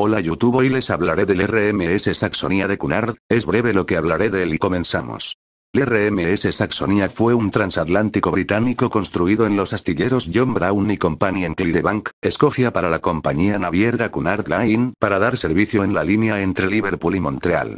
Hola YouTube hoy les hablaré del RMS Saxonia de Cunard, es breve lo que hablaré de él y comenzamos. El RMS Saxonia fue un transatlántico británico construido en los astilleros John Brown y Company en Clydebank, Escocia para la compañía naviera Cunard Line para dar servicio en la línea entre Liverpool y Montreal.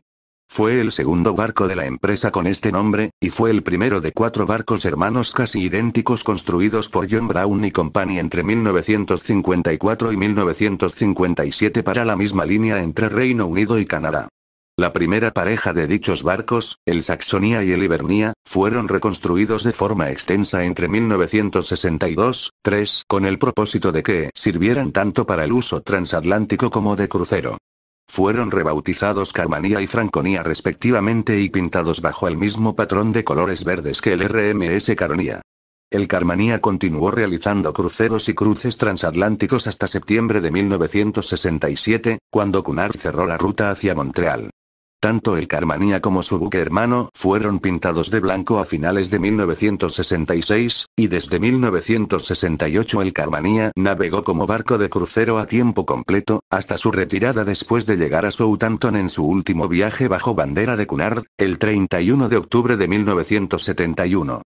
Fue el segundo barco de la empresa con este nombre, y fue el primero de cuatro barcos hermanos casi idénticos construidos por John Brown y Company entre 1954 y 1957 para la misma línea entre Reino Unido y Canadá. La primera pareja de dichos barcos, el Saxonia y el Hibernia, fueron reconstruidos de forma extensa entre 1962, 3, con el propósito de que sirvieran tanto para el uso transatlántico como de crucero. Fueron rebautizados Carmanía y Franconía respectivamente y pintados bajo el mismo patrón de colores verdes que el RMS Caronía. El Carmanía continuó realizando cruceros y cruces transatlánticos hasta septiembre de 1967, cuando Cunard cerró la ruta hacia Montreal. Tanto el Carmanía como su buque hermano fueron pintados de blanco a finales de 1966, y desde 1968 el Carmanía navegó como barco de crucero a tiempo completo, hasta su retirada después de llegar a Southampton en su último viaje bajo bandera de Cunard, el 31 de octubre de 1971.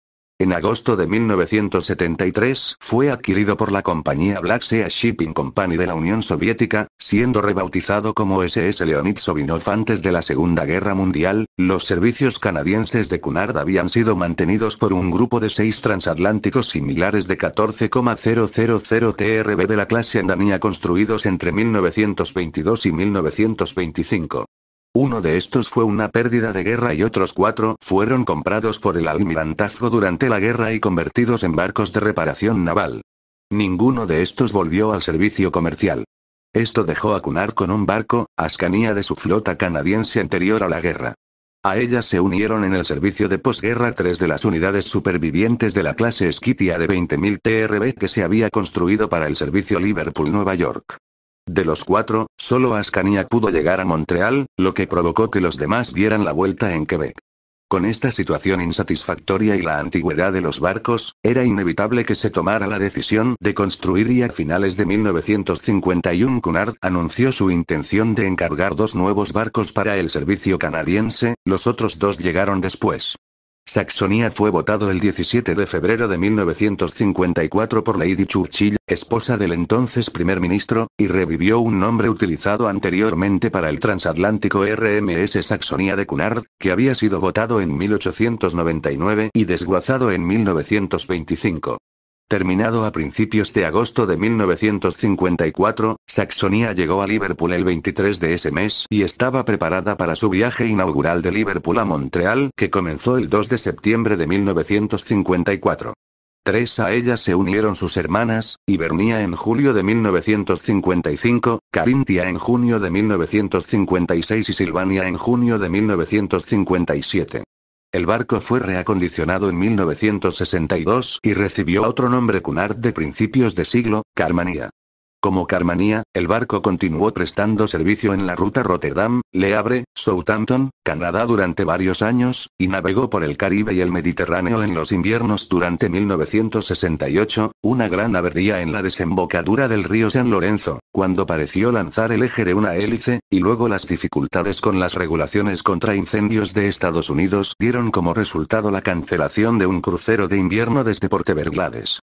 En agosto de 1973 fue adquirido por la compañía Black Sea Shipping Company de la Unión Soviética, siendo rebautizado como SS Leonid Sovinov antes de la Segunda Guerra Mundial. Los servicios canadienses de Cunard habían sido mantenidos por un grupo de seis transatlánticos similares de 14,000 TRB de la clase Andania construidos entre 1922 y 1925. Uno de estos fue una pérdida de guerra y otros cuatro fueron comprados por el almirantazgo durante la guerra y convertidos en barcos de reparación naval. Ninguno de estos volvió al servicio comercial. Esto dejó a Cunard con un barco, Ascanía de su flota canadiense anterior a la guerra. A ella se unieron en el servicio de posguerra tres de las unidades supervivientes de la clase Skitia de 20.000 TRB que se había construido para el servicio Liverpool-Nueva York. De los cuatro, solo Ascania pudo llegar a Montreal, lo que provocó que los demás dieran la vuelta en Quebec. Con esta situación insatisfactoria y la antigüedad de los barcos, era inevitable que se tomara la decisión de construir y a finales de 1951 Cunard anunció su intención de encargar dos nuevos barcos para el servicio canadiense, los otros dos llegaron después. Saxonia fue votado el 17 de febrero de 1954 por Lady Churchill, esposa del entonces primer ministro, y revivió un nombre utilizado anteriormente para el transatlántico RMS Saxonia de Cunard, que había sido votado en 1899 y desguazado en 1925. Terminado a principios de agosto de 1954, Saxonia llegó a Liverpool el 23 de ese mes y estaba preparada para su viaje inaugural de Liverpool a Montreal que comenzó el 2 de septiembre de 1954. Tres a ellas se unieron sus hermanas, Ibernia en julio de 1955, Carintia en junio de 1956 y Silvania en junio de 1957. El barco fue reacondicionado en 1962 y recibió otro nombre Cunard de principios de siglo, Carmania como Carmanía, el barco continuó prestando servicio en la ruta Rotterdam, Le Havre, Southampton, Canadá durante varios años, y navegó por el Caribe y el Mediterráneo en los inviernos durante 1968, una gran avería en la desembocadura del río San Lorenzo, cuando pareció lanzar el eje de una hélice, y luego las dificultades con las regulaciones contra incendios de Estados Unidos dieron como resultado la cancelación de un crucero de invierno desde Porteverglades.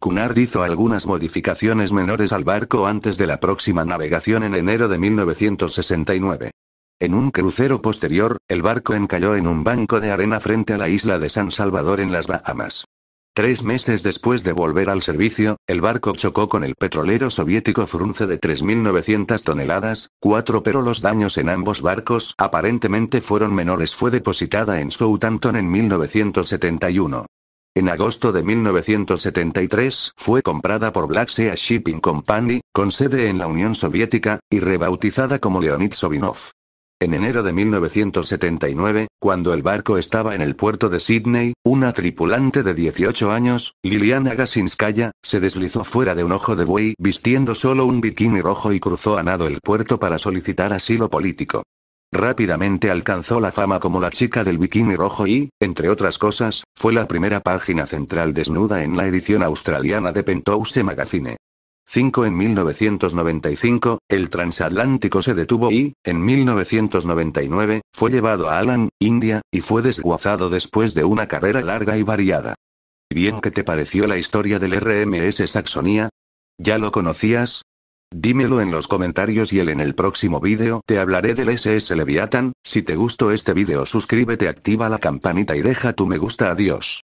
Cunard hizo algunas modificaciones menores al barco antes de la próxima navegación en enero de 1969. En un crucero posterior, el barco encalló en un banco de arena frente a la isla de San Salvador en las Bahamas. Tres meses después de volver al servicio, el barco chocó con el petrolero soviético Frunze de 3.900 toneladas, cuatro pero los daños en ambos barcos aparentemente fueron menores. Fue depositada en Southampton en 1971. En agosto de 1973, fue comprada por Black Sea Shipping Company, con sede en la Unión Soviética, y rebautizada como Leonid Sobinov. En enero de 1979, cuando el barco estaba en el puerto de Sydney, una tripulante de 18 años, Liliana Gasinskaya, se deslizó fuera de un ojo de buey vistiendo solo un bikini rojo y cruzó a nado el puerto para solicitar asilo político. Rápidamente alcanzó la fama como la chica del bikini rojo y, entre otras cosas, fue la primera página central desnuda en la edición australiana de Penthouse Magazine. 5 En 1995, el transatlántico se detuvo y, en 1999, fue llevado a Alan, India, y fue desguazado después de una carrera larga y variada. ¿Bien qué te pareció la historia del RMS Saxonia? ¿Ya lo conocías? Dímelo en los comentarios y él en el próximo vídeo te hablaré del SS Leviathan, si te gustó este vídeo suscríbete activa la campanita y deja tu me gusta adiós.